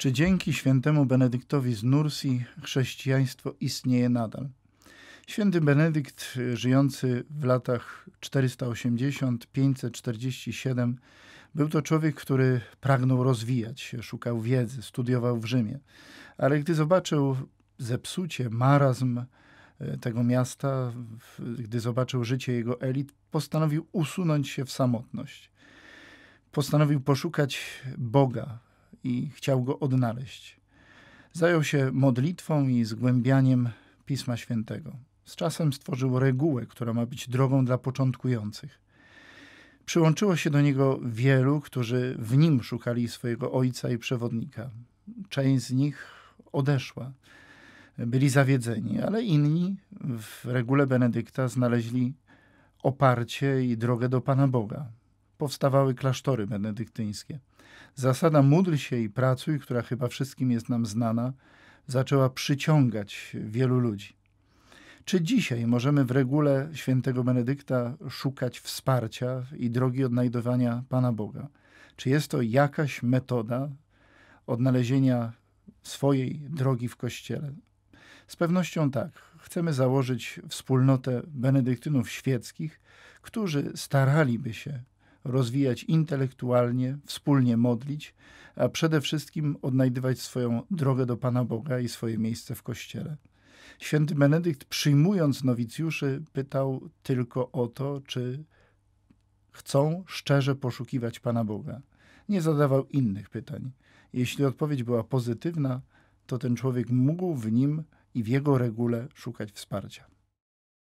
Czy dzięki świętemu Benedyktowi z Nursi chrześcijaństwo istnieje nadal? Święty Benedykt, y, żyjący w latach 480-547, był to człowiek, który pragnął rozwijać się, szukał wiedzy, studiował w Rzymie. Ale gdy zobaczył zepsucie, marazm y, tego miasta, gdy zobaczył życie jego elit, postanowił usunąć się w samotność. Postanowił poszukać Boga i chciał go odnaleźć. Zajął się modlitwą i zgłębianiem Pisma Świętego. Z czasem stworzył regułę, która ma być drogą dla początkujących. Przyłączyło się do niego wielu, którzy w nim szukali swojego ojca i przewodnika. Część z nich odeszła, byli zawiedzeni, ale inni w regule Benedykta znaleźli oparcie i drogę do Pana Boga powstawały klasztory benedyktyńskie. Zasada módl się i pracuj, która chyba wszystkim jest nam znana, zaczęła przyciągać wielu ludzi. Czy dzisiaj możemy w regule świętego Benedykta szukać wsparcia i drogi odnajdowania Pana Boga? Czy jest to jakaś metoda odnalezienia swojej drogi w Kościele? Z pewnością tak. Chcemy założyć wspólnotę benedyktynów świeckich, którzy staraliby się rozwijać intelektualnie, wspólnie modlić, a przede wszystkim odnajdywać swoją drogę do Pana Boga i swoje miejsce w kościele. Święty Benedykt, przyjmując nowicjuszy, pytał tylko o to, czy chcą szczerze poszukiwać Pana Boga. Nie zadawał innych pytań. Jeśli odpowiedź była pozytywna, to ten człowiek mógł w nim i w jego regule szukać wsparcia.